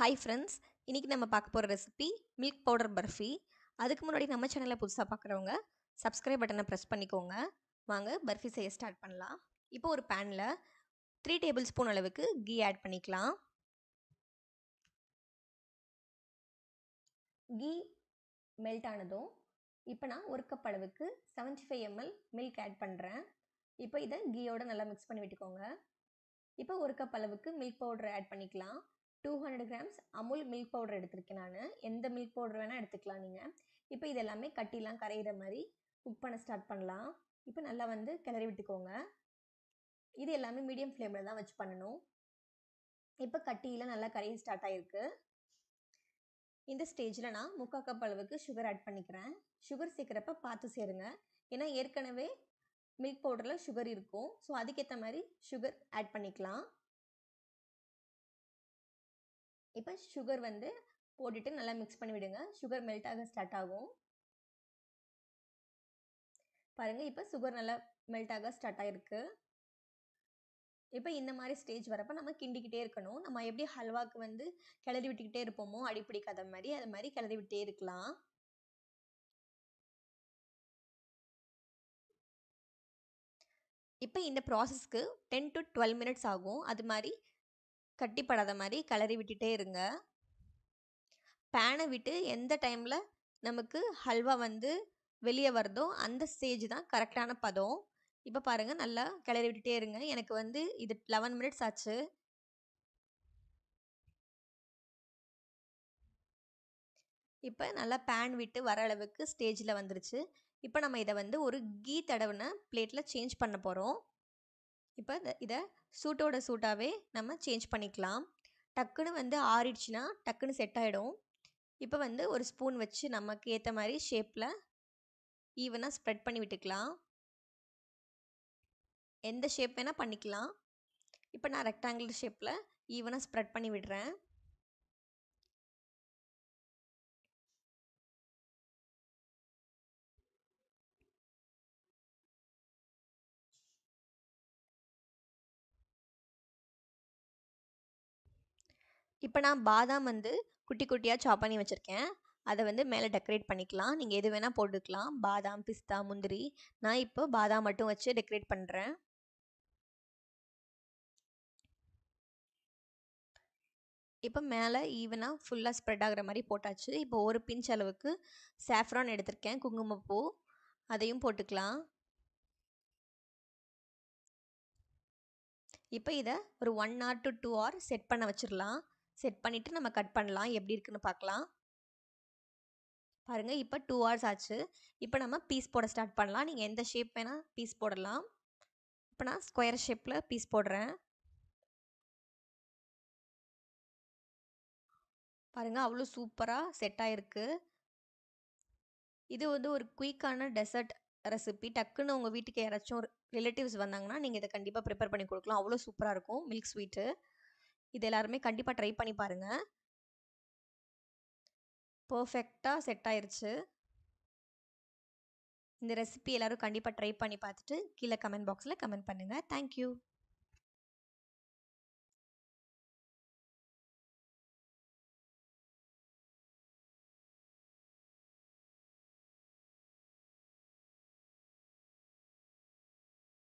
hi friends இன்றைக்கி நம்ம பார்க்க போகிற ரெசிபி மில்க் பவுடர் பர்ஃபி அதுக்கு முன்னாடி நம்ம சேனலில் புதுசாக பார்க்குறவங்க சப்ஸ்கிரைப் பட்டனை ப்ரெஸ் பண்ணிக்கோங்க வாங்க பர்ஃபி செய்ய ஸ்டார்ட் பண்ணலாம் இப்போ ஒரு பேனில் த்ரீ டேபிள் ஸ்பூன் அளவுக்கு கீ ஆட் பண்ணிக்கலாம் கீ மெல்ட் ஆனதும் இப்போ நான் ஒரு கப் அளவுக்கு seventy five ML milk add பண்ணுறேன் இப்போ இதை கீயோட நல்லா மிக்ஸ் பண்ணி விட்டுக்கோங்க இப்போ ஒரு கப் அளவுக்கு மில்க் பவுடர் ஆட் பண்ணிக்கலாம் two hundred grams Amul milk powder எடுத்திருக்கேன் நான் எந்த மில்க் பவுடர் வேணால் எடுத்துக்கலாம் நீங்கள் இப்போ இது எல்லாமே கட்டிலாம் கரையிற மாதிரி குக் பண்ண ஸ்டார்ட் பண்ணலாம் இப்போ நல்லா வந்து கிளறி விட்டுக்கோங்க இது எல்லாமே மீடியம் ஃப்ளேமில் தான் வச்சு பண்ணணும் இப்போ கட்டியில் நல்லா கரைய ஸ்டார்ட் ஆகிருக்கு இந்த ஸ்டேஜில் நான் முக்கா கப் அளவுக்கு சுகர் ஆட் பண்ணிக்கிறேன் சுகர் சேர்க்குறப்ப பார்த்து சேருங்க ஏன்னா ஏற்கனவே மில்க் பவுடரில் சுகர் இருக்கும் ஸோ அதுக்கேற்ற மாதிரி சுகர் ஆட் பண்ணிக்கலாம் இப்போ சுகர் வந்து போட்டுட்டு நல்லா மிக்ஸ் பண்ணி விடுங்க சுகர் மெல்ட் ஆக ஸ்டார்ட் ஆகும் பாருங்கள் இப்போ சுகர் நல்லா மெல்ட் ஆக ஸ்டார்ட் ஆகிருக்கு இப்போ இந்த மாதிரி ஸ்டேஜ் வரப்போ நம்ம கிண்டிக்கிட்டே இருக்கணும் நம்ம எப்படி ஹல்வாக்கு வந்து கிளறி விட்டுக்கிட்டே இருப்போமோ கதை மாதிரி அது மாதிரி கிளறி விட்டே இருக்கலாம் இப்போ இந்த ப்ராசஸ்க்கு டென் டு டுவெல் மினிட்ஸ் ஆகும் அது மாதிரி கட்டிப்படாத மாதிரி கிளறி விட்டுட்டே இருங்க பேனை விட்டு எந்த டைமில் நமக்கு ஹல்வா வந்து வெளியே வருதோ அந்த ஸ்டேஜ் தான் கரெக்டான பதம் இப்போ பாருங்கள் நல்லா கிளறி விட்டுட்டே இருங்க எனக்கு வந்து இது லெவன் மினிட்ஸ் ஆச்சு இப்போ நல்லா பேன் விட்டு வர அளவுக்கு ஸ்டேஜில் வந்துருச்சு இப்போ நம்ம இதை வந்து ஒரு கீ தடவின பிளேட்டில் சேஞ்ச் பண்ண போகிறோம் இப்போ இதை சூட்டோட சூட்டாகவே நம்ம சேஞ்ச் பண்ணிக்கலாம் டக்குன்னு வந்து ஆறிடுச்சுன்னா டக்குன்னு செட் ஆகிடும் இப்போ வந்து ஒரு ஸ்பூன் வச்சு நமக்கு ஏற்ற மாதிரி ஷேப்பில் ஈவனாக ஸ்ப்ரெட் பண்ணி விட்டுக்கலாம் எந்த ஷேப் வேணால் பண்ணிக்கலாம் இப்போ நான் ரெக்டாங்கிள் ஷேப்பில் ஈவனாக ஸ்ப்ரெட் பண்ணி விடுறேன் இப்போ நான் பாதாம் வந்து குட்டி குட்டியாக சாப் பண்ணி வச்சுருக்கேன் அதை வந்து மேலே டெக்கரேட் பண்ணிக்கலாம் நீங்கள் எது வேணால் போட்டுக்கலாம் பாதாம் பிஸ்தா முந்திரி நான் இப்போ பாதாம் மட்டும் வச்சு டெக்கரேட் பண்ணுறேன் இப்போ மேலே ஈவனாக ஃபுல்லாக ஸ்ப்ரெட் ஆகிற மாதிரி போட்டாச்சு இப்போ ஒரு பிஞ்ச் அளவுக்கு சாஃப்ரான் எடுத்திருக்கேன் குங்குமப்பூ அதையும் போட்டுக்கலாம் இப்போ இதை ஒரு one or two two hour set பண்ண வச்சிடலாம் செட் பண்ணிவிட்டு நம்ம கட் பண்ணலாம் எப்படி இருக்குன்னு பார்க்கலாம் பாருங்கள் இப்போ டூ ஹவர்ஸ் ஆச்சு இப்போ நம்ம பீஸ் போட ஸ்டார்ட் பண்ணலாம் நீங்கள் எந்த ஷேப் வேணால் பீஸ் போடலாம் இப்போ நான் ஸ்கொயர் ஷேப்பில் பீஸ் போடுறேன் பாருங்கள் அவ்வளோ சூப்பராக செட் ஆகிருக்கு இது வந்து ஒரு குயிக்கான டெசர்ட் ரெசிபி டக்குன்னு உங்கள் வீட்டுக்கு யாராச்சும் ரிலேட்டிவ்ஸ் வந்தாங்கன்னா நீங்கள் இதை கண்டிப்பாக ப்ரிப்பேர் பண்ணி கொடுக்கலாம் அவ்வளோ சூப்பராக இருக்கும் மில்க் ஸ்வீட்டு இது எல்லாருமே கண்டிப்பாக ட்ரை பண்ணி பாருங்கள் பர்ஃபெக்டாக செட் ஆயிடுச்சு இந்த ரெசிபி எல்லோரும் கண்டிப்பாக ட்ரை பண்ணி பார்த்துட்டு கீழே கமெண்ட் பாக்ஸில் கமெண்ட் பண்ணுங்கள் தேங்க்யூ